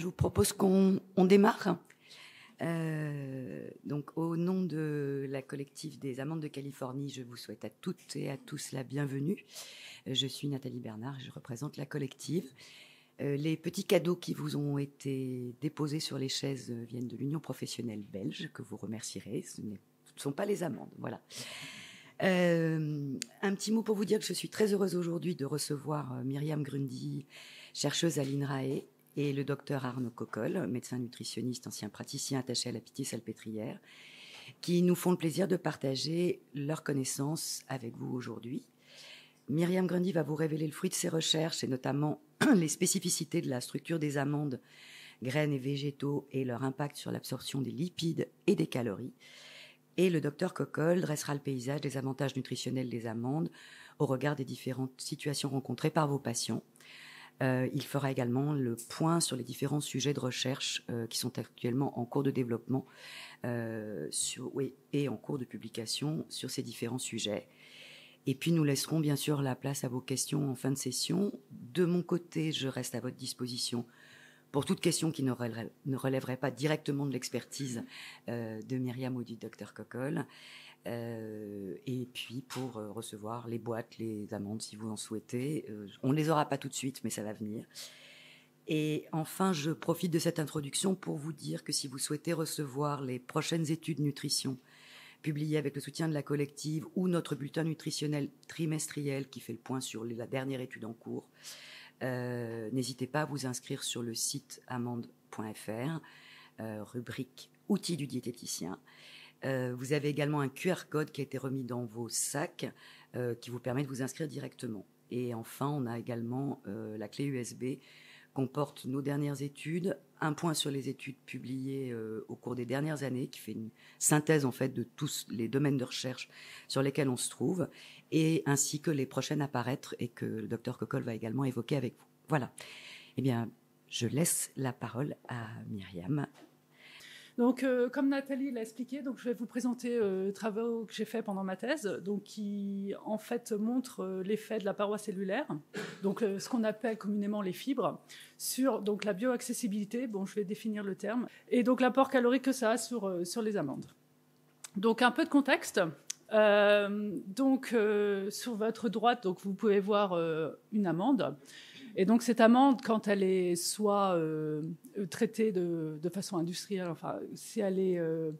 je vous propose qu'on démarre. Euh, donc, au nom de la collective des Amandes de Californie, je vous souhaite à toutes et à tous la bienvenue. Euh, je suis Nathalie Bernard je représente la collective. Euh, les petits cadeaux qui vous ont été déposés sur les chaises viennent de l'Union professionnelle belge, que vous remercierez. Ce ne sont pas les amendes. Voilà. un petit mot pour vous dire que je suis très heureuse aujourd'hui de recevoir Myriam Grundy, chercheuse à l'INRAE, et le docteur Arnaud Cocolle, médecin nutritionniste, ancien praticien attaché à la pitié salpêtrière, qui nous font le plaisir de partager leurs connaissances avec vous aujourd'hui. Myriam Grundy va vous révéler le fruit de ses recherches et notamment les spécificités de la structure des amandes, graines et végétaux et leur impact sur l'absorption des lipides et des calories. Et le docteur Cocolle dressera le paysage des avantages nutritionnels des amandes au regard des différentes situations rencontrées par vos patients euh, il fera également le point sur les différents sujets de recherche euh, qui sont actuellement en cours de développement euh, et en cours de publication sur ces différents sujets. Et puis nous laisserons bien sûr la place à vos questions en fin de session. De mon côté, je reste à votre disposition pour toute question qui ne, relèverait, pas directement de l'expertise de Myriam ou du docteur Cocolle. Euh, et puis pour euh, recevoir les boîtes, les amendes si vous en souhaitez. Euh, on ne les aura pas tout de suite, mais ça va venir. Et enfin, je profite de cette introduction pour vous dire que si vous souhaitez recevoir les prochaines études nutrition publiées avec le soutien de la collective ou notre bulletin nutritionnel trimestriel qui fait le point sur la dernière étude en cours, n'hésitez pas à vous inscrire sur le site amende.fr rubrique outils du diététicien. Euh, vous avez également un QR code qui a été remis dans vos sacs euh, qui vous permet de vous inscrire directement. Et enfin, on a également euh, la clé USB qui comporte nos dernières études, un point sur les études publiées au cours des dernières années, qui fait une synthèse en fait de tous les domaines de recherche sur lesquels on se trouve, et ainsi que les prochaines à paraître et que le docteur Coccol va également évoquer avec vous. Voilà. Eh bien, je laisse la parole à Myriam donc, euh, comme Nathalie l'a expliqué, je vais vous présenter le euh, les travaux que j'ai fait pendant ma thèse, donc qui en fait euh, l'effet de la paroi cellulaire, donc ce qu'on appelle communément les fibres, sur la bioaccessibilité. je vais définir le terme, et donc l'apport calorique que ça a sur les amandes. Donc un peu de contexte. sur votre droite, vous pouvez voir une amande. Et donc cette amande, quand elle est soit euh, traitée de, façon industrielle, enfin si est, euh,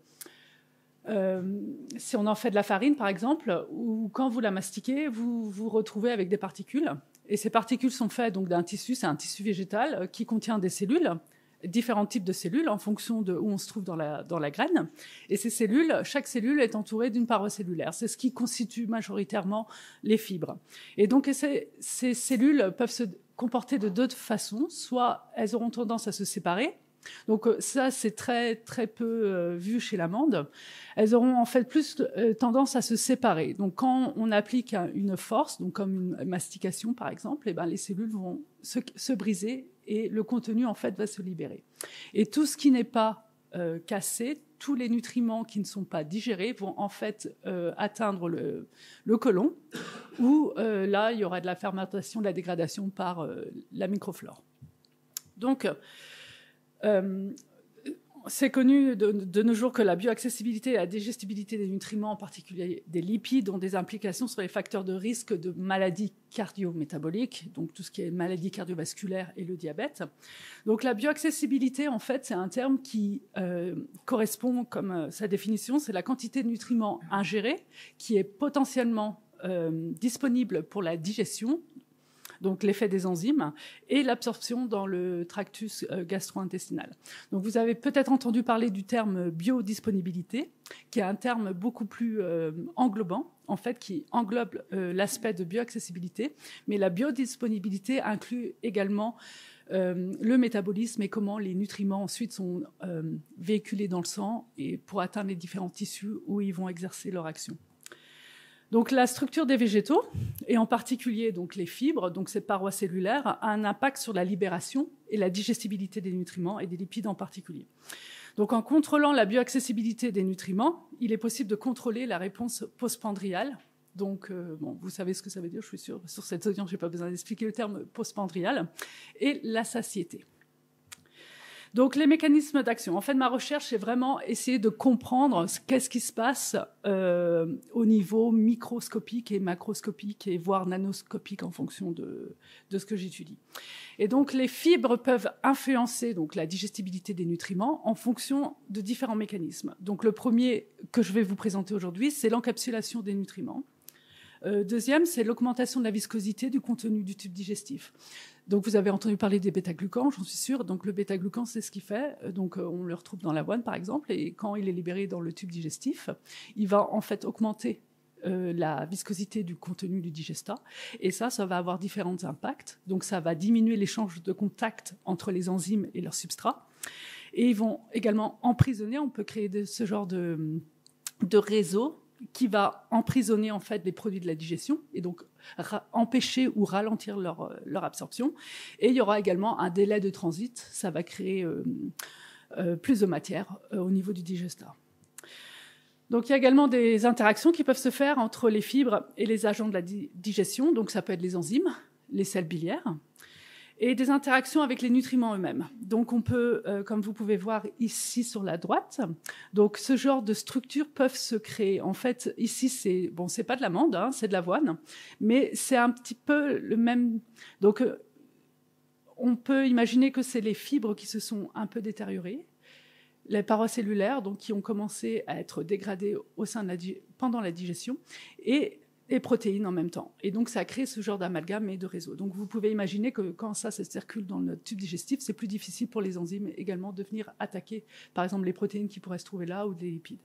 euh, si on en fait de la farine par exemple, ou quand vous la mastiquez, vous vous retrouvez avec des particules. Et ces particules sont faites donc d'un tissu, c'est un tissu végétal qui contient des cellules différents types de cellules en fonction de où on se trouve dans la, dans la graine. Et ces cellules, chaque cellule est entourée d'une paroi cellulaire. C'est ce qui constitue majoritairement les fibres. Et donc, ces, cellules peuvent se comporter de deux façons. Soit elles auront tendance à se séparer. Donc euh, ça, c'est très très peu euh, vu chez l'amande. Elles auront en fait plus euh, tendance à se séparer. Donc quand on applique une force, comme une mastication par exemple, et eh ben, les cellules vont se, briser et le contenu en fait va se libérer. Et tout ce qui n'est pas cassé, tous les nutriments qui ne sont pas digérés vont en fait euh, atteindre le, colon côlon, où euh, là, il y aura de la fermentation, de la dégradation par euh, la microflore. Donc, c'est connu de, nos jours que la bioaccessibilité et la digestibilité des nutriments, en particulier des lipides, ont des implications sur les facteurs de risque de maladies cardio-métaboliques, donc tout ce qui est maladies cardiovasculaires et le diabète. Donc la bioaccessibilité, en fait, c'est un terme qui euh, correspond, comme euh, sa définition, c'est la quantité de nutriments ingérés qui est potentiellement euh, disponible pour la digestion donc l'effet des enzymes, et l'absorption dans le tractus euh, gastro-intestinal. Donc vous avez peut-être entendu parler du terme biodisponibilité, qui est un terme beaucoup plus euh, englobant, en fait, qui englobe euh, l'aspect de bioaccessibilité, mais la biodisponibilité inclut également le métabolisme et comment les nutriments ensuite sont véhiculés dans le sang et pour atteindre les différents tissus où ils vont exercer leur action. Donc la structure des végétaux, et en particulier les fibres, donc ces parois cellulaires, a un impact sur la libération et la digestibilité des nutriments et des lipides en particulier. Donc en contrôlant la bioaccessibilité des nutriments, il est possible de contrôler la réponse postpandriale. Donc euh, vous savez ce que ça veut dire, je suis sûre, sur cette audience, je n'ai pas besoin d'expliquer le terme postpendriale et la satiété. Donc les mécanismes d'action. En fait, ma recherche, c'est vraiment essayer de comprendre qu'est-ce qui se passe euh, au niveau microscopique et macroscopique et voire nanoscopique en fonction de, de ce que j'étudie. Et donc les fibres peuvent influencer donc la digestibilité des nutriments en fonction de différents mécanismes. Donc le premier que je vais vous présenter aujourd'hui, c'est l'encapsulation des nutriments. Euh, deuxième, c'est l'augmentation de la viscosité du contenu du tube digestif. Donc vous avez entendu parler des bêta-glucans, j'en suis sûre. Donc le bêta-glucan, c'est ce qu'il fait. Euh, donc euh, on le retrouve dans l'avoine, par exemple, et quand il est libéré dans le tube digestif, il va en fait augmenter la viscosité du contenu du digestat. Et ça, ça va avoir différents impacts. Donc, ça va diminuer l'échange de contact entre les enzymes et leurs substrats. Et ils vont également emprisonner, on peut créer ce genre de réseau qui va emprisonner en fait les produits de la digestion et donc empêcher ou ralentir euh, leur, absorption. Et il y aura également un délai de transit, ça va créer euh, euh, plus de matière au niveau du digesteur. Donc il y a également des interactions qui peuvent se faire entre les fibres et les agents de la digestion, donc ça peut être les enzymes, les sels biliaires, et des interactions avec les nutriments eux-mêmes. Donc on peut, euh, comme vous pouvez voir ici sur la droite, donc ce genre de structures peuvent se créer. En fait, ici c'est bon, c'est pas de l'amande, hein, c'est de l'avoine, mais c'est un petit peu le même. Donc euh, on peut imaginer que c'est les fibres qui se sont un peu détériorées, les parois cellulaires donc qui ont commencé à être dégradées au sein de la, pendant la digestion et et protéines en même temps. Et donc, ça crée ce genre d'amalgame et de réseau. Donc, vous pouvez imaginer que quand ça, se circule dans notre tube digestif, c'est plus difficile pour les enzymes également de venir attaquer, par exemple, les protéines qui pourraient se trouver là ou des lipides.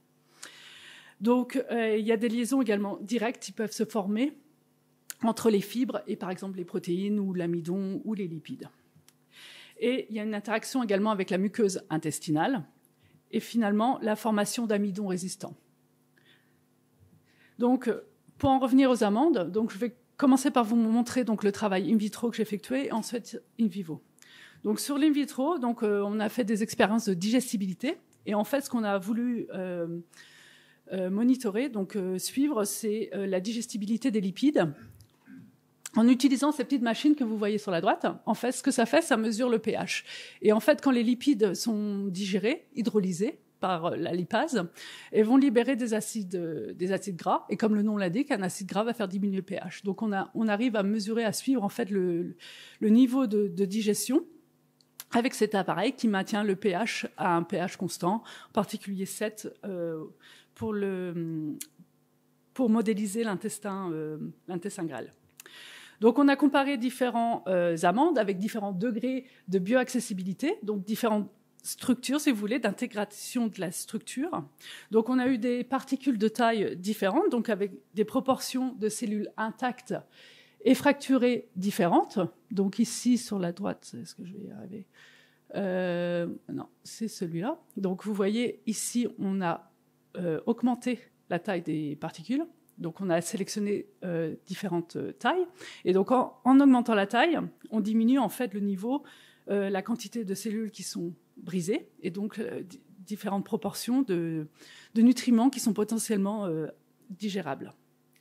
Donc, euh, il y a des liaisons également directes qui peuvent se former entre les fibres et, par exemple, les protéines ou l'amidon ou les lipides. Et il y a une interaction également avec la muqueuse intestinale et finalement la formation d'amidons résistants. Donc, pour en revenir aux amendes, donc je vais commencer par vous montrer donc le travail in vitro que j'ai effectué et ensuite in vivo. Donc sur l'in vitro, donc euh, on a fait des expériences de digestibilité et en fait ce qu'on a voulu euh, euh, monitorer, donc suivre, c'est la digestibilité des lipides en utilisant ces petites machines que vous voyez sur la droite, en fait, ce que ça fait, ça mesure le pH. Et en fait, quand les lipides sont digérés, hydrolysés, par euh, la lipase et vont libérer des acides, euh, des acides gras. Et comme le nom l'indique, un acide gras va faire diminuer le pH. Donc on, a, on arrive à mesurer, à suivre en fait le, le niveau de, de digestion avec cet appareil qui maintient le pH à un pH constant, en particulier 7 euh, pour, le, pour modéliser l'intestin l'intestin grêle. Donc on a comparé différents amandes avec différents degrés de bioaccessibilité, donc différents structure, si vous voulez, d'intégration de la structure. Donc on a eu des particules de taille différentes, donc avec des proportions de cellules intactes et fracturées différentes. Donc ici sur la droite, est-ce que je vais y arriver euh, Non, c'est celui-là. Donc vous voyez ici, on a euh, augmenté la taille des particules. Donc on a sélectionné euh, différentes tailles. Et donc en, augmentant la taille, on diminue en fait le niveau, la quantité de cellules qui sont brisées et donc euh, différentes proportions de, de, nutriments qui sont potentiellement euh, digérables,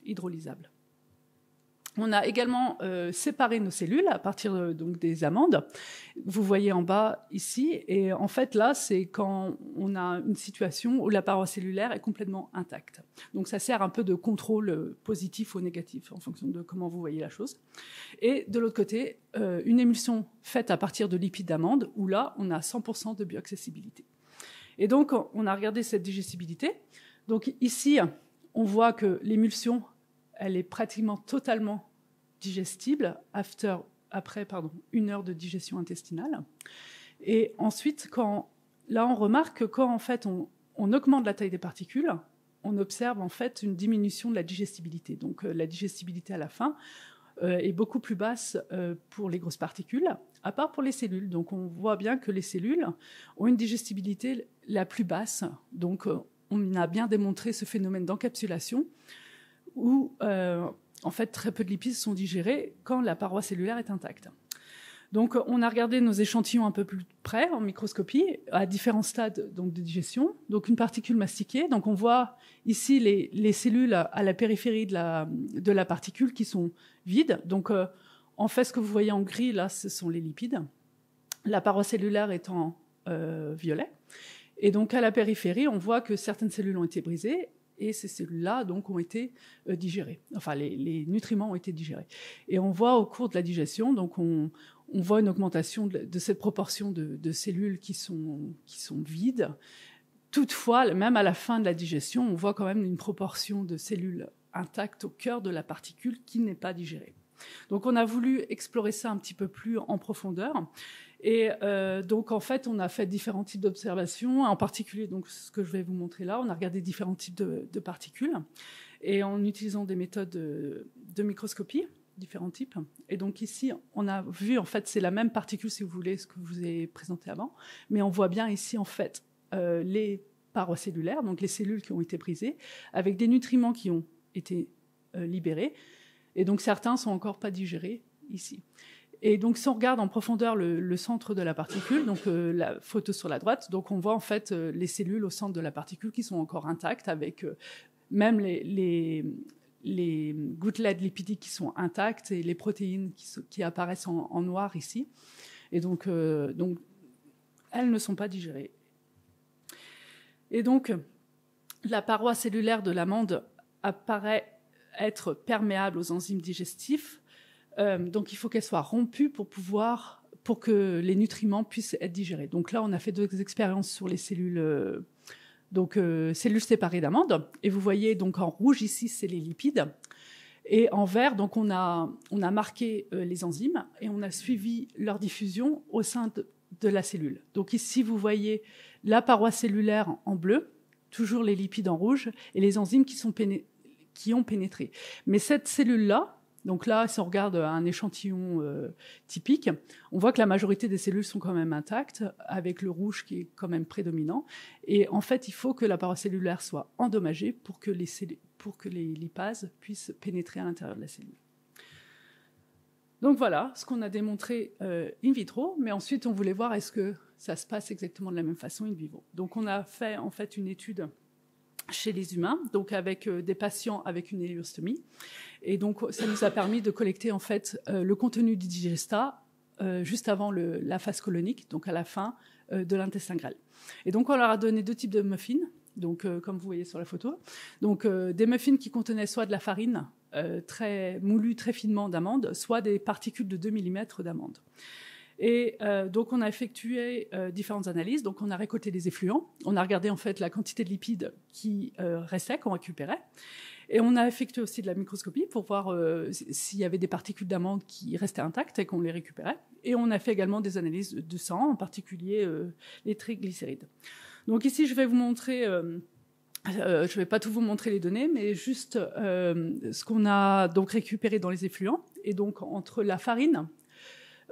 hydrolysables. On a également euh, séparé nos cellules à partir donc des amandes. Vous voyez en bas ici, et en fait là, c'est quand on a une situation où la paroi cellulaire est complètement intacte. Donc ça sert un peu de contrôle euh, positif ou négatif en fonction de comment vous voyez la chose. Et de l'autre côté, euh, une émulsion faite à partir de lipides d'amandes, où là, on a 100% de bioaccessibilité. Et donc, on a regardé cette digestibilité. Donc ici, on voit que l'émulsion elle est pratiquement totalement digestible après une heure de digestion intestinale. Et ensuite, quand, là, on remarque que quand en fait on, augmente la taille des particules, on observe en fait une diminution de la digestibilité. Donc euh, la digestibilité à la fin euh, est beaucoup plus basse euh, pour les grosses particules, à part pour les cellules. Donc on voit bien que les cellules ont une digestibilité la plus basse. Donc on a bien démontré ce phénomène d'encapsulation où euh, en fait très peu de lipides sont digérés quand la paroi cellulaire est intacte. Donc on a regardé nos échantillons un peu plus près en microscopie à différents stades donc de digestion. Donc une particule mastiquée. Donc on voit ici les, cellules à la périphérie de la, particule qui sont vides. Donc euh, en fait ce que vous voyez en gris là ce sont les lipides. La paroi cellulaire étant euh, violet. Et donc à la périphérie on voit que certaines cellules ont été brisées et ces cellules-là donc ont été euh, digérées. Enfin, les, nutriments ont été digérés. Et on voit au cours de la digestion, donc on, voit une augmentation de, cette proportion de, de, cellules qui sont, qui sont vides. Toutefois, même à la fin de la digestion, on voit quand même une proportion de cellules intactes au cœur de la particule qui n'est pas digérée. Donc on a voulu explorer ça un petit peu plus en profondeur et euh, donc, en fait, on a fait différents types d'observations, en particulier donc ce que je vais vous montrer là. On a regardé différents types de, particules et en utilisant des méthodes de, microscopie, différents types. Et donc ici, on a vu en fait, c'est la même particule si vous voulez ce que je vous ai présenté avant, mais on voit bien ici en fait euh, les parois cellulaires, donc les cellules qui ont été brisées, avec des nutriments qui ont été euh, libérés. Et donc certains sont encore pas digérés ici. Et donc, si on regarde en profondeur le, centre de la particule, donc euh, la photo sur la droite, donc on voit en fait euh, les cellules au centre de la particule qui sont encore intactes, avec euh, même les, les, gouttelettes lipidiques qui sont intactes et les protéines qui, apparaissent en, noir ici. Et donc, donc, elles ne sont pas digérées. Et donc, la paroi cellulaire de l'amande apparaît être perméable aux enzymes digestifs euh, donc il faut qu'elle soit rompue pour pouvoir pour que les nutriments puissent être digérés. Donc là, on a fait deux expériences sur les cellules euh, donc euh, cellules séparées d'amandes et vous voyez donc en rouge ici, c'est les lipides et en vert donc on a on a marqué les enzymes et on a suivi leur diffusion au sein de, la cellule. Donc ici, vous voyez la paroi cellulaire en bleu, toujours les lipides en rouge et les enzymes qui sont qui ont pénétré. Mais cette cellule-là, donc là, si on regarde un échantillon euh, typique, on voit que la majorité des cellules sont quand même intactes, avec le rouge qui est quand même prédominant. Et en fait, il faut que la paroi soit endommagée pour que les, lipases puissent pénétrer à l'intérieur de la cellule. Donc voilà ce qu'on a démontré euh, in vitro, mais ensuite on voulait voir est-ce que ça se passe exactement de la même façon in vivo. Donc on a fait en fait une étude chez les humains, donc avec euh, des patients avec une héliostomie. Et donc, ça nous a permis de collecter en fait euh, le contenu du digesta euh, juste avant la phase colonique, donc à la fin de l'intestin grêle. Et donc, on leur a donné deux types de muffins, donc comme vous voyez sur la photo. Donc des muffins qui contenaient soit de la farine très moulue très finement d'amande, soit des particules de 2 mm d'amande. Et euh, donc, on a effectué euh, différentes analyses. Donc, on a récolté les effluents. On a regardé, en fait, la quantité de lipides qui euh, restaient, qu'on récupérait. Et on a effectué aussi de la microscopie pour voir s'il y avait des particules d'amande qui restaient intactes et qu'on les récupérait. Et on a fait également des analyses de sang, en particulier les triglycérides. Donc, ici, je vais vous montrer... je ne vais pas tout vous montrer les données, mais juste ce qu'on a donc récupéré dans les effluents. Et donc entre la farine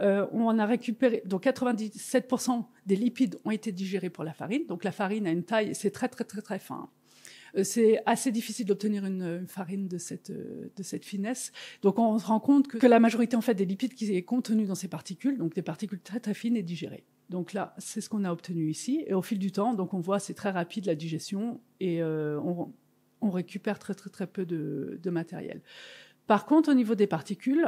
euh, on a récupéré, donc 97% des lipides ont été digérés pour la farine. Donc la farine a une taille, c'est très très très très fin. Euh, c'est assez difficile d'obtenir une, farine euh, de cette, finesse. Donc on se rend compte que, la majorité en fait des lipides qui est contenus dans ces particules, donc des particules très très fines, est digérée. Donc là, c'est ce qu'on a obtenu ici. Et au fil du temps, donc on voit c'est très rapide la digestion et on, récupère très très très peu de matériel. Par contre, au niveau des particules,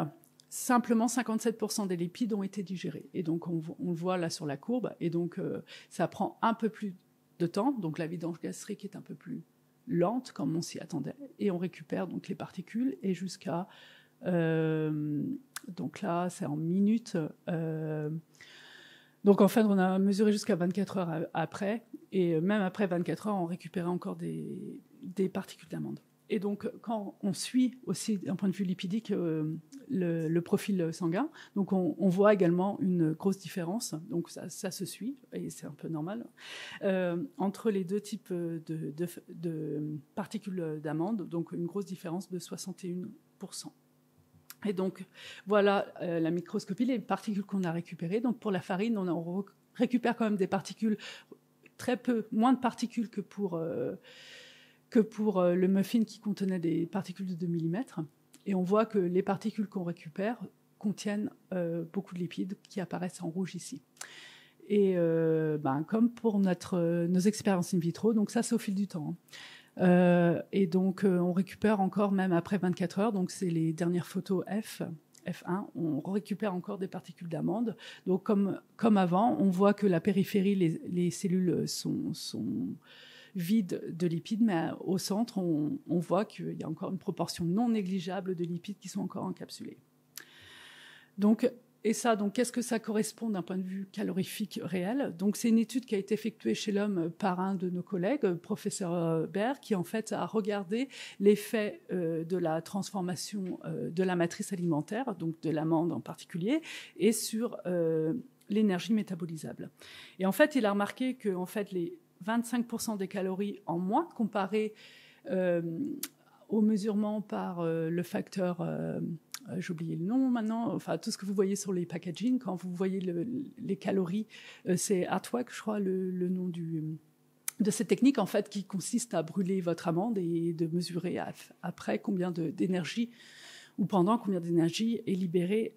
simplement 57% des lipides ont été digérés. Et donc, on, le voit là sur la courbe. Et donc, euh, ça prend un peu plus de temps. Donc, la vidange gastrique est un peu plus lente, comme on s'y attendait. Et on récupère donc les particules et jusqu'à. Euh, donc là, c'est en minutes. Euh, donc en fait, on a mesuré jusqu'à 24 heures après. Et même après 24 heures, on récupérait encore des, des particules d'amande. Et donc, quand on suit aussi d'un point de vue lipidique euh, le, profil sanguin, donc on, voit également une grosse différence, donc ça, se suit, et c'est un peu normal, euh, entre les deux types de, particules d'amande, donc une grosse différence de 61%. Et donc, voilà euh, la microscopie, les particules qu'on a récupérées. Donc, pour la farine, on, on récupère quand même des particules, très peu, moins de particules que pour que pour euh, le muffin qui contenait des particules de 2 mm. Et on voit que les particules qu'on récupère contiennent euh, beaucoup de lipides qui apparaissent en rouge ici. Et euh, ben, comme pour notre, nos expériences in vitro, donc ça c'est au fil du temps. Hein. et donc on récupère encore même après 24 heures, donc c'est les dernières photos F, F1, on récupère encore des particules d'amande. Donc comme, comme avant, on voit que la périphérie, les, les cellules sont, sont vide de lipides, mais au centre, on, voit qu'il y a encore une proportion non négligeable de lipides qui sont encore encapsulés. Donc, et ça, donc, qu'est-ce que ça correspond d'un point de vue calorifique réel Donc, c'est une étude qui a été effectuée chez l'homme par un de nos collègues, professeur Baer, qui en fait a regardé l'effet euh, de la transformation euh, de la matrice alimentaire, donc de l'amande en particulier, et sur euh, l'énergie métabolisable. Et en fait, il a remarqué que en fait les 25% des calories en moins comparé euh, au mesurement par euh, le facteur, euh, euh, j'ai oublié le nom maintenant, enfin tout ce que vous voyez sur les packaging, quand vous voyez les calories, c'est Artwork, je crois, le, nom du, de cette technique en fait qui consiste à brûler votre amande et de mesurer après combien d'énergie ou pendant combien d'énergie est libérée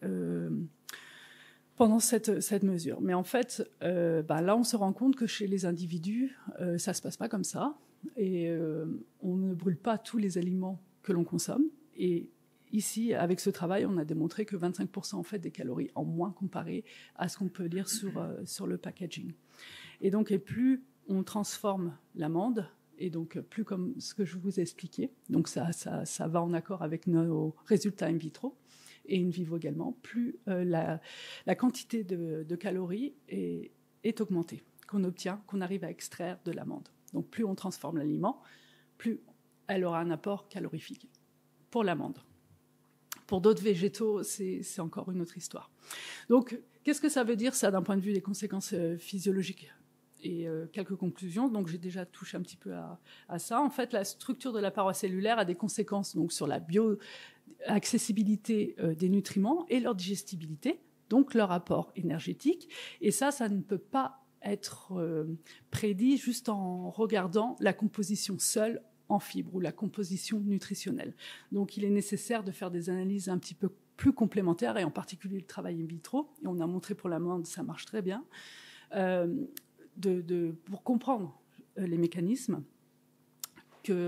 pendant cette, cette mesure. Mais en fait, euh, bah, là, on se rend compte que chez les individus, euh, ça ne se passe pas comme ça. Et euh, on ne brûle pas tous les aliments que l'on consomme. Et ici, avec ce travail, on a démontré que 25% en fait des calories en moins comparé à ce qu'on peut lire sur, sur le packaging. Et donc, et plus on transforme l'amande, et donc plus comme ce que je vous ai expliqué, donc ça, ça, ça va en accord avec nos résultats in vitro, et une vivo également, plus euh, la, la, quantité de, calories est, est augmentée, qu'on obtient, qu'on arrive à extraire de l'amande. Donc plus on transforme l'aliment, plus elle aura un apport calorifique pour l'amande. Pour d'autres végétaux, c'est encore une autre histoire. Donc, qu'est-ce que ça veut dire, ça, d'un point de vue des conséquences euh, physiologiques et euh, quelques conclusions. Donc j'ai déjà touché un petit peu à, à, ça. En fait, la structure de la paroi cellulaire a des conséquences donc sur la bio, accessibilité euh, des nutriments et leur digestibilité, donc leur apport énergétique. Et ça, ça ne peut pas être euh, prédit juste en regardant la composition seule en fibres ou la composition nutritionnelle. Donc il est nécessaire de faire des analyses un petit peu plus complémentaires et en particulier le travail in vitro. Et on a montré pour la l'amande, ça marche très bien, euh, pour comprendre les mécanismes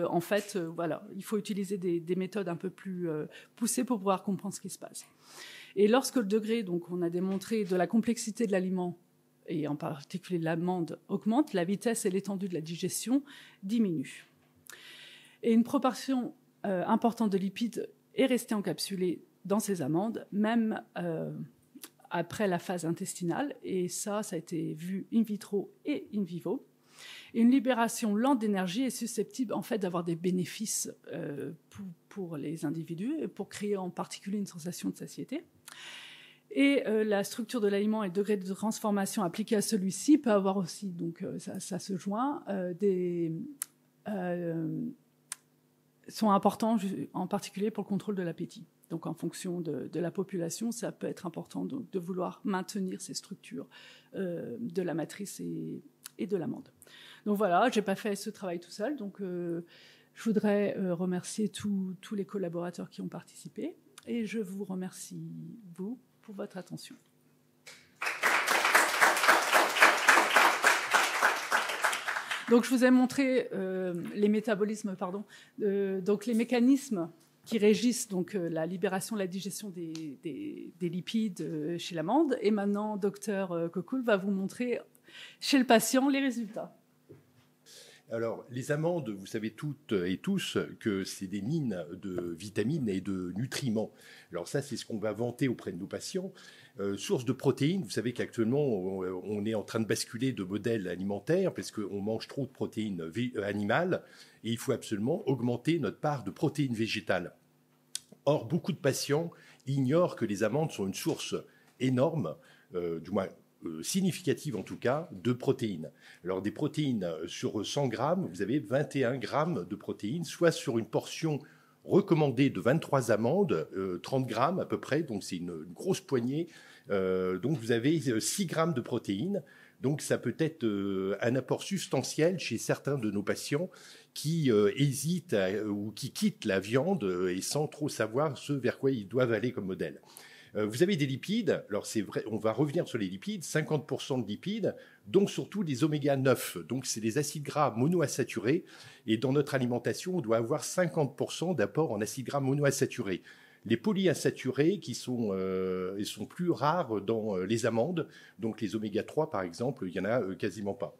en fait, euh, il faut utiliser des, méthodes un peu plus euh, poussées pour pouvoir comprendre ce qui se passe. Et lorsque le degré, donc on a démontré de la complexité de l'aliment et en particulier l'amande augmente, la vitesse et l'étendue de la digestion diminuent. Et une proportion euh, importante de lipides est restée encapsulée dans ces amandes, même après la phase intestinale. Et ça, ça a été vu in vitro et in vivo une libération lente d'énergie est susceptible en fait d'avoir des bénéfices euh, pour, les individus, et pour créer en particulier une sensation de satiété. Et euh, la structure de l'aliment et le degré de transformation appliqué à celui-ci peut avoir aussi, donc euh, ça, se joint, des sont importants en particulier pour le contrôle de l'appétit. Donc en fonction de, la population, ça peut être important de, de vouloir maintenir ces structures de la matrice et, et de l'amande. Donc voilà, j'ai pas fait ce travail tout seul, donc euh, je voudrais euh, remercier tous les collaborateurs qui ont participé et je vous remercie, vous, pour votre attention. Donc je vous ai montré euh, les métabolismes, pardon, donc les mécanismes qui régissent donc la libération, la digestion des, des lipides chez l'amande. Et maintenant, docteur Cocoul va vous montrer chez le patient les résultats. Alors, les amandes, vous savez toutes et tous que c'est des mines de vitamines et de nutriments. Alors ça, c'est ce qu'on va vanter auprès de nos patients. Euh, source de protéines, vous savez qu'actuellement, on, est en train de basculer de modèle alimentaire parce qu'on mange trop de protéines euh, animales et il faut absolument augmenter notre part de protéines végétales. Or, beaucoup de patients ignorent que les amandes sont une source énorme, euh, du moins euh, significative en tout cas de protéines. Alors des protéines euh, sur 100 grammes, vous avez 21 grammes de protéines, soit sur une portion recommandée de 23 amandes, 30 euh, grammes à peu près, donc c'est une, grosse poignée. donc vous avez 6 grammes de protéines. Donc ça peut être un apport substantiel chez certains de nos patients qui hésitent ou qui quittent la viande et sans trop savoir ce vers quoi ils doivent aller comme modèle. Euh, vous avez des lipides, alors c'est vrai, on va revenir sur les lipides, 50% de lipides, donc surtout des oméga 9, donc c'est des acides gras monoinsaturés, et dans notre alimentation, on doit avoir 50% d'apport en acides gras monoinsaturés. Les polyinsaturés qui sont, euh, sont plus rares dans euh, les amandes, donc les oméga 3 par exemple, il n'y en a quasiment pas.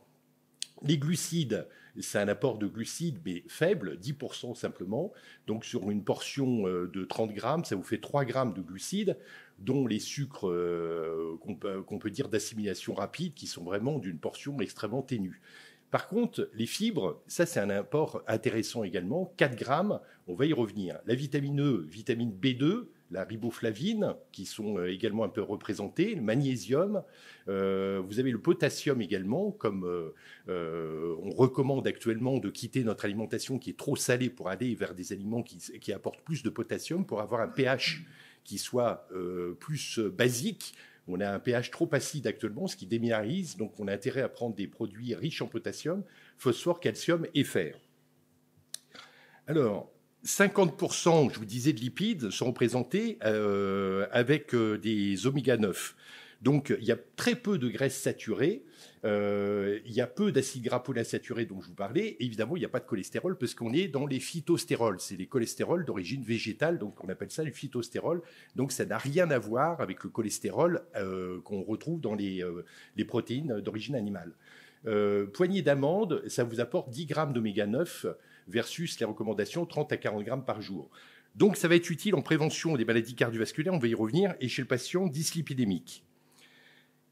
Les glucides, c'est un apport de glucides, mais faible, 10% simplement. Donc sur une portion euh, de 30 grammes, ça vous fait 3 grammes de glucides, dont les sucres euh, qu'on peut, peut, dire d'assimilation rapide, qui sont vraiment d'une portion extrêmement ténue. Par contre, les fibres, ça c'est un apport intéressant également, 4 grammes, on va y revenir. La vitamine E, vitamine B2, la riboflavine, qui sont euh, également un peu représentées, le magnésium. Euh, vous avez le potassium également, comme euh, on recommande actuellement de quitter notre alimentation qui est trop salée pour aller vers des aliments qui, apportent plus de potassium pour avoir un pH qui soit plus basique, on a un pH trop acide actuellement, ce qui déminéralise, donc on a intérêt à prendre des produits riches en potassium, phosphore, calcium et fer. Alors, 50%, je vous disais, de lipides sont représentés euh, avec euh, des oméga 9. Donc il y a très peu de graisses saturées, euh, il y a peu d'acides gras polyinsaturés dont je vous parlais, et évidemment il n'y a pas de cholestérol parce qu'on est dans les phytostérols, c'est les cholestérols d'origine végétale, donc on appelle ça les phytostérols, donc ça n'a rien à voir avec le cholestérol qu'on retrouve dans les, protéines d'origine animale. poignée d'amandes, ça vous apporte 10 grammes d'oméga 9 versus les recommandations 30 à 40 grammes par jour. Donc ça va être utile en prévention des maladies cardiovasculaires, on va y revenir, et chez le patient dyslipidémique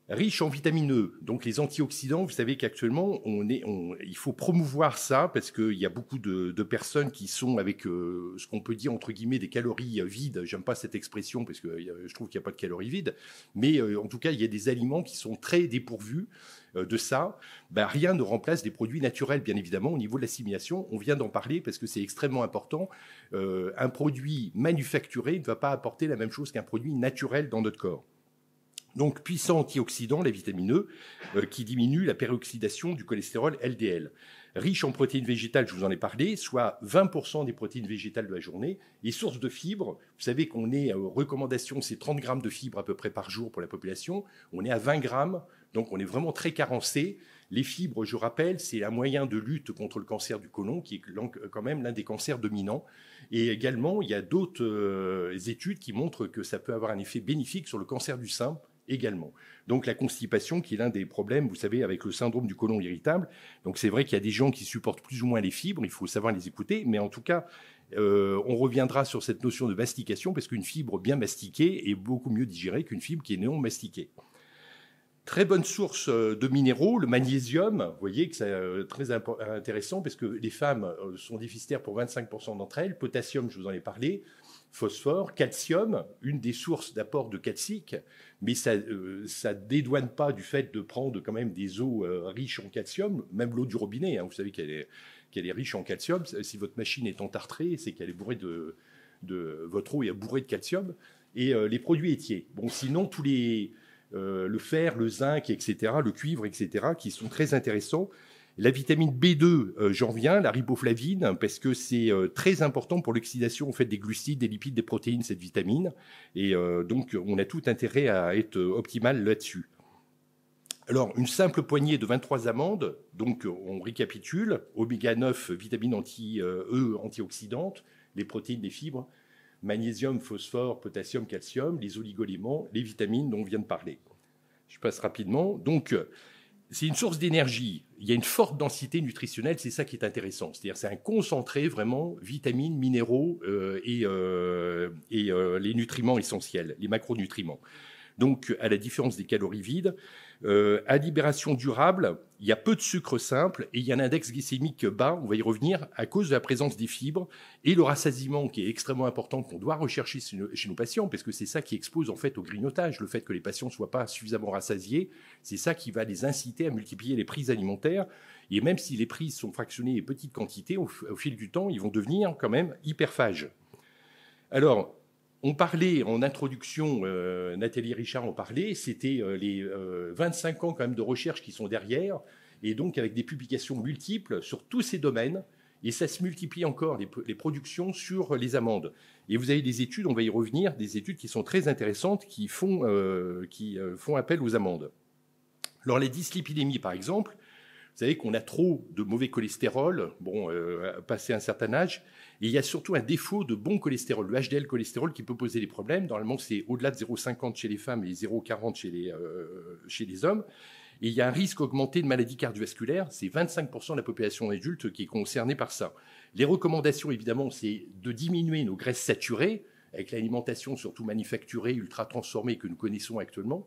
riche en vitamine E. Donc les antioxydants, vous savez qu'actuellement, il faut promouvoir ça parce qu'il y a beaucoup de, personnes qui sont avec euh, ce qu'on peut dire entre guillemets des calories euh, vides. J'aime pas cette expression parce que euh, je trouve qu'il n'y a pas de calories vides. Mais en tout cas, il y a des aliments qui sont très dépourvus de ça. Ben, rien ne remplace des produits naturels, bien évidemment, au niveau de l'assimilation. On vient d'en parler parce que c'est extrêmement important. un produit manufacturé ne va pas apporter la même chose qu'un produit naturel dans notre corps donc puissant antioxydant, la vitamine E, euh, qui diminue la peroxydation du cholestérol LDL. Riche en protéines végétales, je vous en ai parlé, soit 20% des protéines végétales de la journée, et source de fibres, vous savez qu'on est, à euh, recommandation, c'est 30 grammes de fibres à peu près par jour pour la population, on est à 20 grammes, donc on est vraiment très carencé. Les fibres, je rappelle, c'est un moyen de lutte contre le cancer du côlon, qui est euh, quand même l'un des cancers dominants. Et également, il y a d'autres études qui montrent que ça peut avoir un effet bénéfique sur le cancer du sein également. Donc la constipation, qui est l'un des problèmes, vous savez, avec le syndrome du côlon irritable. Donc c'est vrai qu'il y a des gens qui supportent plus ou moins les fibres, il faut savoir les écouter, mais en tout cas, euh, on reviendra sur cette notion de mastication, parce qu'une fibre bien mastiquée est beaucoup mieux digérée qu'une fibre qui est non mastiquée. Très bonne source euh, de minéraux, le magnésium, vous voyez que c'est euh, très intéressant parce que les femmes euh, sont déficitaires pour 25% d'entre elles, potassium, je vous en ai parlé, phosphore, calcium, une des sources d'apport de calcique, mais ça ne dédouane pas du fait de prendre quand même des eaux riches en calcium, même l'eau du robinet, hein, vous savez qu'elle est, qu'elle est riche en calcium, si votre machine est entartrée, c'est qu'elle est bourrée de, de... votre eau est bourrée de calcium, et les produits laitiers. Bon, sinon, tous les euh, le fer, le zinc, etc., le cuivre, etc., qui sont très intéressants. La vitamine B2, euh, j'en viens, la riboflavine, parce que c'est euh, très important pour l'oxydation fait, des glucides, des lipides, des protéines, cette vitamine. Et donc, on a tout intérêt à être optimal là-dessus. Alors, une simple poignée de 23 amandes, donc on récapitule, oméga 9, vitamine anti, E antioxydante, les protéines, les fibres, magnésium, phosphore, potassium, calcium, les oligoéléments, les vitamines dont on vient de parler. Je passe rapidement. Donc, euh, c'est une source d'énergie. Il y a une forte densité nutritionnelle, c'est ça qui est intéressant. C'est-à-dire, c'est un concentré vraiment vitamines, minéraux euh, et, euh, les nutriments essentiels, les macronutriments. Donc, à la différence des calories vides, à libération durable, il y a peu de sucre simple et il y a un index glycémique bas, on va y revenir, à cause de la présence des fibres et le rassasiement qui est extrêmement important qu'on doit rechercher chez nos patients, parce que c'est ça qui expose en fait au grignotage, le fait que les patients ne soient pas suffisamment rassasiés, c'est ça qui va les inciter à multiplier les prises alimentaires. Et même si les prises sont fractionnées et petites quantités, au, au fil du temps, ils vont devenir quand même hyperphages. Alors, on parlait en introduction, euh, Nathalie Richard en parlait, c'était euh, les 25 euh, ans quand même de recherche qui sont derrière, et donc avec des publications multiples sur tous ces domaines, et ça se multiplie encore, les, productions sur les amendes. Et vous avez des études, on va y revenir, des études qui sont très intéressantes, qui font, appel aux amendes. Lors les dyslipidémies, par exemple, vous savez qu'on a trop de mauvais cholestérol, bon, passé un certain âge, il y a surtout un défaut de bon cholestérol, le HDL cholestérol qui peut poser des problèmes. Normalement, c'est au-delà de 0,50 chez les femmes et 0,40 chez, les, euh, chez les hommes. Et il y a un risque augmenté de maladies cardiovasculaires. C'est 25% de la population adulte qui est concernée par ça. Les recommandations, évidemment, c'est de diminuer nos graisses saturées, avec l'alimentation surtout manufacturée, ultra transformée que nous connaissons actuellement.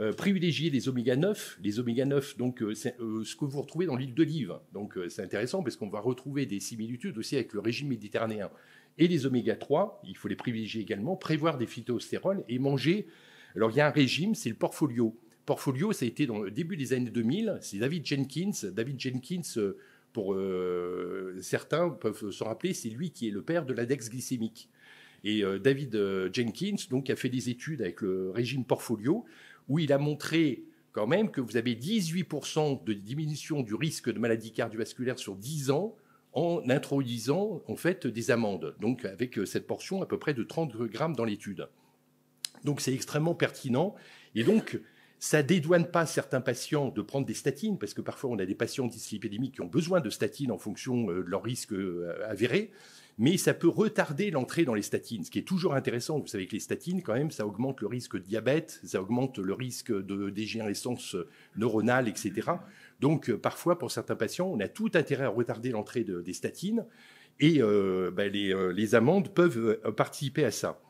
Euh, privilégier les oméga 9. Les oméga 9, donc, euh, c'est euh, ce que vous retrouvez dans l'huile d'olive. Donc, c'est intéressant parce qu'on va retrouver des similitudes aussi avec le régime méditerranéen. Et les oméga 3, il faut les privilégier également, prévoir des phytostérols et manger. Alors, il y a un régime, c'est le portfolio. Portfolio, ça a été dans le début des années 2000. C'est David Jenkins. David Jenkins, pour certains peuvent se rappeler, c'est lui qui est le père de l'index glycémique. Et David Jenkins, donc, a fait des études avec le régime portfolio où il a montré quand même que vous avez 18% de diminution du risque de maladie cardiovasculaire sur 10 ans en introduisant en fait des amendes. donc avec euh, cette portion à peu près de 30 grammes dans l'étude. Donc c'est extrêmement pertinent et donc ça dédouane pas certains patients de prendre des statines parce que parfois on a des patients dyslipidémiques qui ont besoin de statines en fonction euh, de leur risque euh, avéré mais ça peut retarder l'entrée dans les statines, ce qui est toujours intéressant. Vous savez que les statines, quand même, ça augmente le risque de diabète, ça augmente le risque de dégénérescence neuronale, etc. Donc, euh, parfois, pour certains patients, on a tout intérêt à retarder l'entrée des statines et euh, ben, les, euh, les amendes peuvent participer à ça.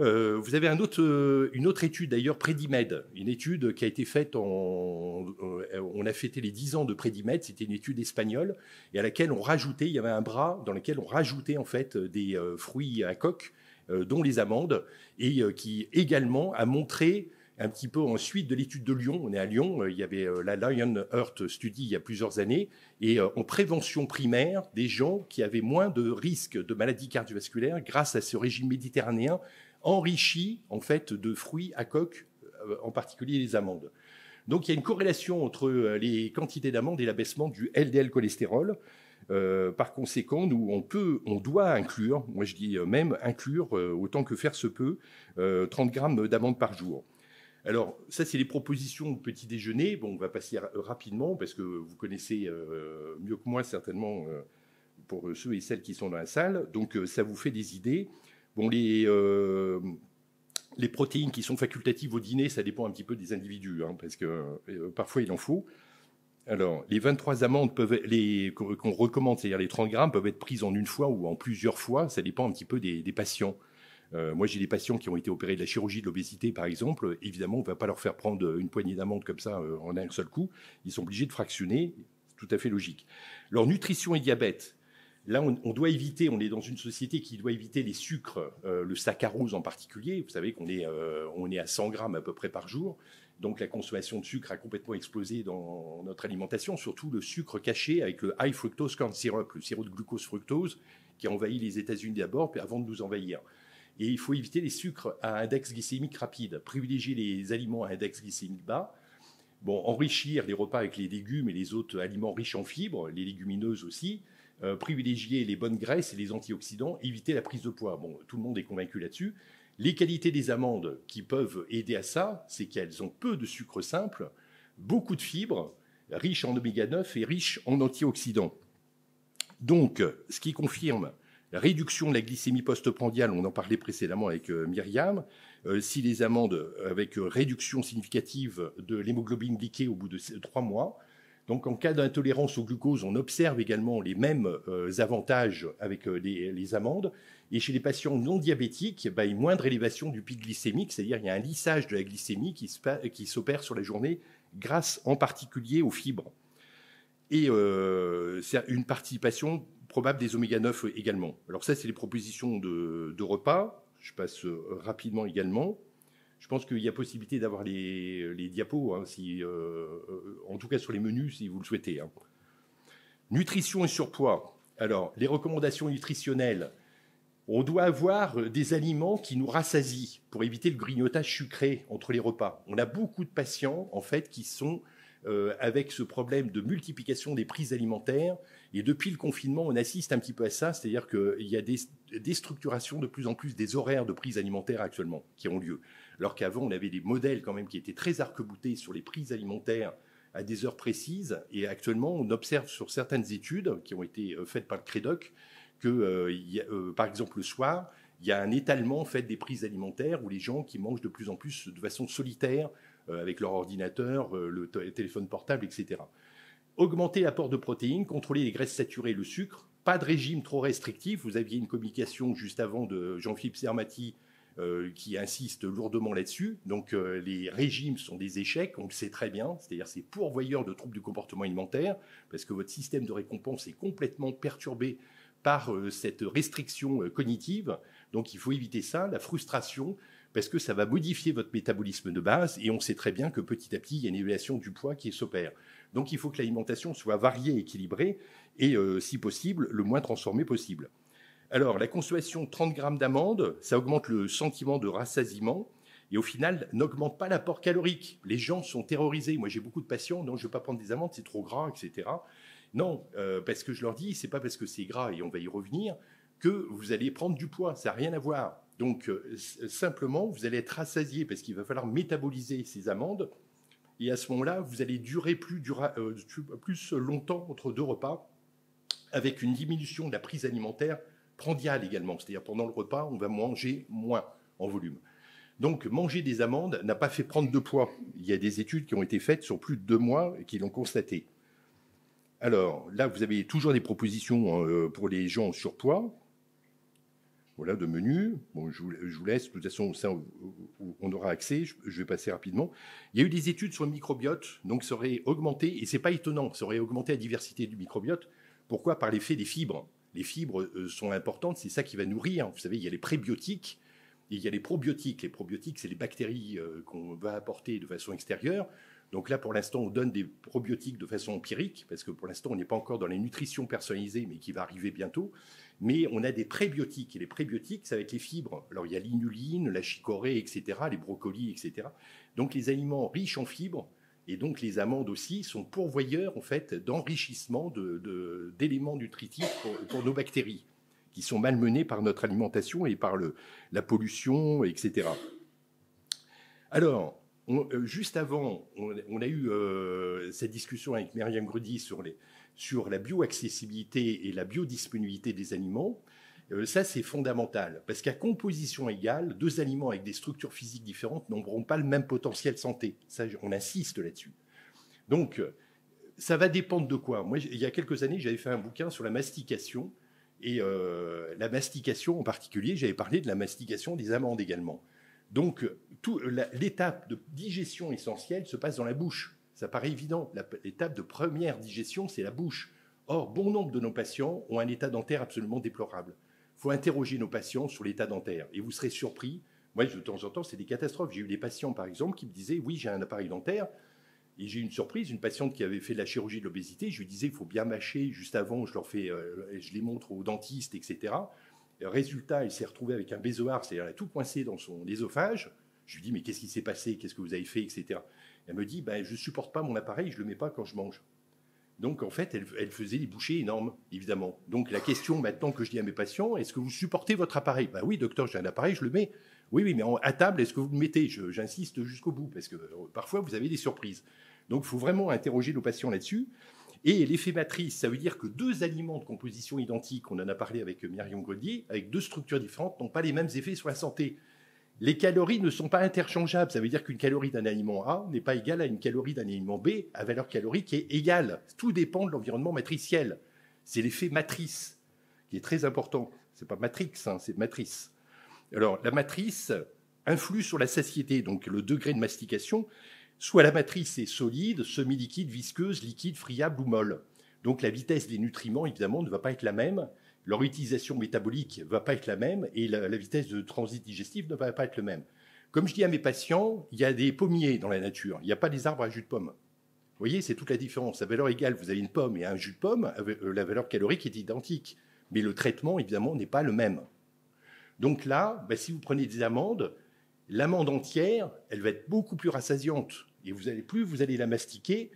Euh, vous avez euh, une autre étude d'ailleurs, Predimed, une étude qui a été faite en. Euh, on a fêté les 10 ans de Predimed, c'était une étude espagnole, et à laquelle on rajoutait, il y avait un bras dans lequel on rajoutait en fait des fruits à coque, dont les amandes, et qui également a montré un petit peu ensuite de l'étude de Lyon. On est à Lyon, il y avait la Lion Heart Study il y a plusieurs années, et en prévention primaire, des gens qui avaient moins de risques de maladies cardiovasculaires grâce à ce régime méditerranéen enrichi, en fait de fruits à coque, euh, en particulier les amandes. Donc il y a une corrélation entre euh, les quantités d'amandes et l'abaissement du LDL cholestérol. Euh, par conséquent, nous, on peut, on doit inclure, moi je dis même inclure autant que faire se peut, 30 grammes d'amandes par jour. Alors, ça, c'est les propositions de petit déjeuner. Bon, on va passer rapidement parce que vous connaissez mieux que moi certainement pour ceux et celles qui sont dans la salle. Donc, ça vous fait des idées. Bon, les, euh, les protéines qui sont facultatives au dîner, ça dépend un petit peu des individus, hein, parce que euh, parfois il en faut. Alors, les 23 amandes peuvent, les, qu'on recommande, c'est-à-dire les 30 grammes, peuvent être prises en une fois ou en plusieurs fois. Ça dépend un petit peu des, patients. Euh, moi, j'ai des patients qui ont été opérés de la chirurgie de l'obésité, par exemple. Évidemment, on ne va pas leur faire prendre une poignée d'amandes comme ça en un seul coup. Ils sont obligés de fractionner. Tout à fait logique. Leur nutrition et diabète, Là, on, doit éviter, on est dans une société qui doit éviter les sucres, euh, le saccharose en particulier. Vous savez qu'on est, euh, est à 100 grammes à peu près par jour. Donc la consommation de sucre a complètement explosé dans notre alimentation, surtout le sucre caché avec le high fructose corn syrup, le sirop de glucose fructose qui a envahi les États-Unis d'abord, puis avant de nous envahir. Et il faut éviter les sucres à index glycémique rapide, privilégier les aliments à index glycémique bas, bon, enrichir les repas avec les légumes et les autres aliments riches en fibres, les légumineuses aussi, euh, privilégier les bonnes graisses et les antioxydants, éviter la prise de poids. Bon, tout le monde est convaincu là-dessus. Les qualités des amandes qui peuvent aider à ça, c'est qu'elles ont peu de sucre simple, beaucoup de fibres, riches en oméga 9 et riches en antioxydants. Donc, ce qui confirme la réduction de la glycémie postprandiale, on en parlait précédemment avec euh, Myriam, euh, si les amandes avec réduction significative de l'hémoglobine liquée au bout de trois mois, donc en cas d'intolérance au glucose, on observe également les mêmes euh, avantages avec euh, les, amandes. Et chez les patients non diabétiques, il y a une moindre élévation du pic glycémique, c'est-à-dire il y a un lissage de la glycémie qui s'opère sur la journée grâce en particulier aux fibres. Et euh, c'est une participation probable des oméga 9 également. Alors ça, c'est les propositions de repas. Je passe rapidement également. Je pense qu'il y a possibilité d'avoir les, diapos, hein, euh, euh, en tout cas sur les menus, si vous le souhaitez. Hein. Nutrition et surpoids. Alors, les recommandations nutritionnelles. On doit avoir euh, des aliments qui nous rassasient pour éviter le grignotage sucré entre les repas. On a beaucoup de patients, en fait, qui sont avec ce problème de multiplication des prises alimentaires. Et depuis le confinement, on assiste un petit peu à ça, c'est-à-dire qu'il y a des, des structurations de plus en plus des horaires de prise alimentaires actuellement qui ont lieu alors qu'avant on avait des modèles quand même qui étaient très arc-boutés sur les prises alimentaires à des heures précises. Et actuellement, on observe sur certaines études qui ont été euh, faites par le Crédoc que, euh, euh, par exemple, le soir, il y a un étalement fait des prises alimentaires où les gens qui mangent de plus en plus de façon solitaire avec leur ordinateur, le téléphone portable, etc. Augmenter l'apport de protéines, contrôler les graisses saturées et le sucre. Pas de régime trop restrictif. Vous aviez une communication juste avant de Jean-Philippe Sermati euh, qui insiste lourdement là-dessus. Donc euh, les régimes sont des échecs, on le sait très bien, c'est-à-dire c'est pourvoyeur de troubles du comportement alimentaire, parce que votre système de récompense est complètement perturbé par euh, cette restriction cognitive. Donc il faut éviter ça, la frustration, parce que ça va modifier votre métabolisme de base et on sait très bien que petit à petit, il y a une évaluation du poids qui s'opère. Donc il faut que l'alimentation soit variée, équilibrée et, si possible, le moins transformée possible. Alors, la consommation de 30 grammes d'amandes, ça augmente le sentiment de rassasiement et au final n'augmente pas l'apport calorique. Les gens sont terrorisés. Moi, j'ai beaucoup de patients, non, je ne veux pas prendre des amandes, c'est trop gras, etc. Non, euh, parce que je leur dis, c'est pas parce que c'est gras, et on va y revenir, que vous allez prendre du poids. Ça n'a rien à voir. Donc, euh, simplement, vous allez être rassasié parce qu'il va falloir métaboliser ces amandes. Et à ce moment-là, vous allez durer plus euh, longtemps entre deux repas avec une diminution de la prise alimentaire prandial également, c'est-à-dire pendant le repas, on va manger moins en volume. Donc manger des amandes n'a pas fait prendre de poids. Il y a des études qui ont été faites sur plus de deux mois et qui l'ont constaté. Alors là, vous avez toujours des propositions hein, euh, pour les gens en surpoids. Voilà, de menus. Bon, je vous laisse. De toute façon, on aura accès. Je vais passer rapidement. Il y a eu des études sur le microbiote. Donc, ça aurait augmenté, et c'est pas étonnant, ça aurait augmenté la diversité du microbiote. Pourquoi Par l'effet des fibres les fibres euh, sont importantes, c'est ça qui va nourrir. Vous savez, il y a les prébiotiques et il y a les probiotiques. Les probiotiques, c'est les bactéries euh, qu'on va apporter de façon extérieure. Donc là, pour l'instant, on donne des probiotiques de façon empirique, parce que pour l'instant, on n'est pas encore dans la nutrition personnalisée, mais qui va arriver bientôt. Mais on a des prébiotiques, et les prébiotiques, ça va être les fibres. Alors il y a l'inuline, la chicorée, etc., les brocolis, etc. Donc les aliments riches en fibres et donc les amandes aussi sont pourvoyeurs en fait d'enrichissement d'éléments nutritifs pour, nos bactéries qui sont malmenées par notre alimentation et par la pollution, etc. Alors, euh, juste avant, on, a eu euh, cette discussion avec Myriam Grudy sur, sur la bioaccessibilité et la biodisponibilité des aliments. Euh, ça, c'est fondamental, parce qu'à composition égale, deux aliments avec des structures physiques différentes n'auront pas le même potentiel santé. on insiste là-dessus. Donc, euh, ça va dépendre de quoi Moi, il y a quelques années, j'avais fait un bouquin sur la mastication, et euh, la mastication en particulier, j'avais parlé de la mastication des amandes également. Donc, l'étape de digestion essentielle se passe dans la bouche. Ça paraît évident. L'étape de première digestion, c'est la bouche. Or, bon nombre de nos patients ont un état dentaire absolument déplorable faut interroger nos patients sur l'état dentaire. Et vous serez surpris. Moi, de temps en temps, c'est des catastrophes. J'ai eu des patients, par exemple, qui me disaient Oui, j'ai un appareil dentaire. Et j'ai eu une surprise, une patiente qui avait fait de la chirurgie de l'obésité. Je lui disais Il faut bien mâcher juste avant, je, leur fais, euh, je les montre aux dentistes, etc. Résultat, elle s'est retrouvée avec un bézoard, c'est-à-dire elle a tout coincé dans son ésophage. Je lui dis, mais qu'est-ce qui s'est passé Qu'est-ce que vous avez fait Etc. Elle me dit, ben, je ne supporte pas mon appareil, je ne le mets pas quand je mange. Donc, en fait, elle, faisait des bouchées énormes, évidemment. Donc, la question maintenant que je dis à mes patients, est-ce que vous supportez votre appareil Ben oui, docteur, j'ai un appareil, je le mets. Oui, oui, mais à table, est-ce que vous le mettez J'insiste jusqu'au bout, parce que euh, parfois, vous avez des surprises. Donc, il faut vraiment interroger nos patients là-dessus. Et l'effet matrice, ça veut dire que deux aliments de composition identique, on en a parlé avec Myriam Gaudier, avec deux structures différentes, n'ont pas les mêmes effets sur la santé les calories ne sont pas interchangeables. Ça veut dire qu'une calorie d'un aliment A n'est pas égale à une calorie d'un aliment B à valeur calorique qui est égale. Tout dépend de l'environnement matriciel. C'est l'effet matrice qui est très important. C'est pas matrix, hein, c'est matrice. Alors la matrice influe sur la satiété, donc le degré de mastication. Soit la matrice est solide, semi-liquide, visqueuse, liquide, friable ou molle. Donc la vitesse des nutriments, évidemment, ne va pas être la même leur utilisation métabolique ne va pas être la même et la, vitesse de transit digestif ne va pas être la même. Comme je dis à mes patients, il y a des pommiers dans la nature, il n'y a pas des arbres à jus de pomme. Vous voyez, c'est toute la différence. À valeur égale, vous avez une pomme et un jus de pomme, euh, la valeur calorique est identique. Mais le traitement, évidemment, n'est pas le même. Donc là, bah, si vous prenez des amandes, l'amande entière, elle va être beaucoup plus rassasiante. Et vous allez, plus vous allez la mastiquer,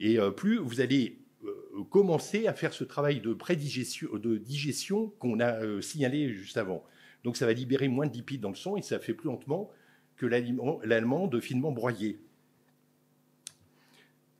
et euh, plus vous allez euh, commencer à faire ce travail de prédigestion, de digestion qu'on a euh, signalé juste avant. Donc ça va libérer moins de lipides dans le sang et ça fait plus lentement que l'allemande finement broyé.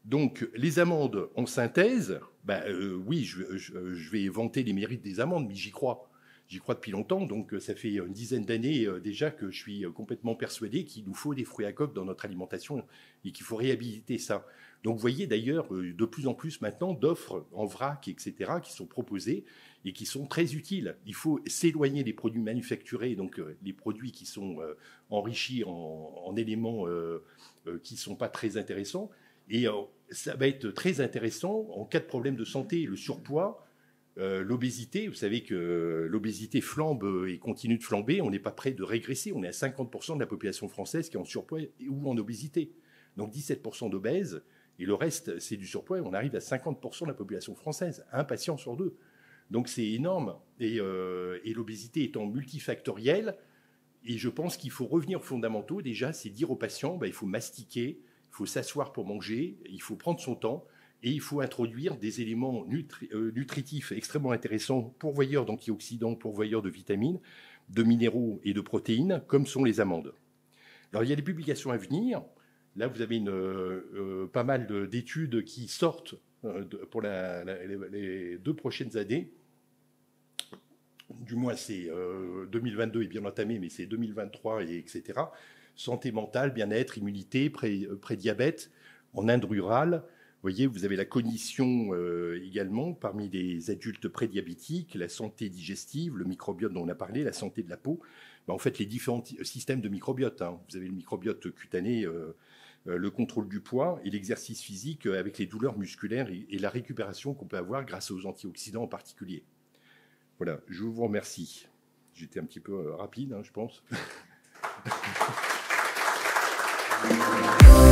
Donc les amandes en synthèse, bah, euh, oui, je, vais vanter les mérites des amandes, mais j'y crois. J'y crois depuis longtemps, donc euh, ça fait une dizaine d'années euh, déjà que je suis euh, complètement persuadé qu'il nous faut des fruits à coque dans notre alimentation et qu'il faut réhabiliter ça. Donc vous voyez d'ailleurs de plus en plus maintenant d'offres en vrac, etc., qui sont proposées et qui sont très utiles. Il faut s'éloigner des produits manufacturés, donc les produits qui sont enrichis en, éléments qui ne sont pas très intéressants. Et ça va être très intéressant en cas de problème de santé, le surpoids, euh, l'obésité, vous savez que euh, l'obésité flambe et continue de flamber, on n'est pas près de régresser, on est à 50% de la population française qui est en surpoids ou en obésité. Donc 17% d'obèses, et le reste, c'est du surpoids, on arrive à 50% de la population française, un patient sur deux. Donc c'est énorme, euh, et, l'obésité étant multifactorielle, et je pense qu'il faut revenir aux fondamentaux, déjà, c'est dire aux patients, bah, il faut mastiquer, il faut s'asseoir pour manger, il faut prendre son temps, et il faut introduire des éléments euh, nutritifs extrêmement intéressants, pourvoyeurs d'antioxydants, pourvoyeurs de vitamines, de minéraux et de protéines, comme sont les amandes. Alors il y a des publications à venir. Là, vous avez euh, pas mal d'études qui sortent euh, pour les deux prochaines années. Du moins, c'est 2022 et bien entamé, mais c'est 2023 et etc. Santé mentale, bien-être, immunité, pré-diabète, en Inde rurale, voyez, vous avez la cognition euh, également parmi les adultes prédiabétiques, la santé digestive, le microbiote dont on a parlé, la santé de la peau. Ben, en fait, les différents euh, systèmes de microbiote. Hein. Vous avez le microbiote cutané, euh, le contrôle du poids et l'exercice physique avec les douleurs musculaires et, la récupération qu'on peut avoir grâce aux antioxydants en particulier. Voilà, je vous remercie. J'étais un petit peu rapide, hein, je pense.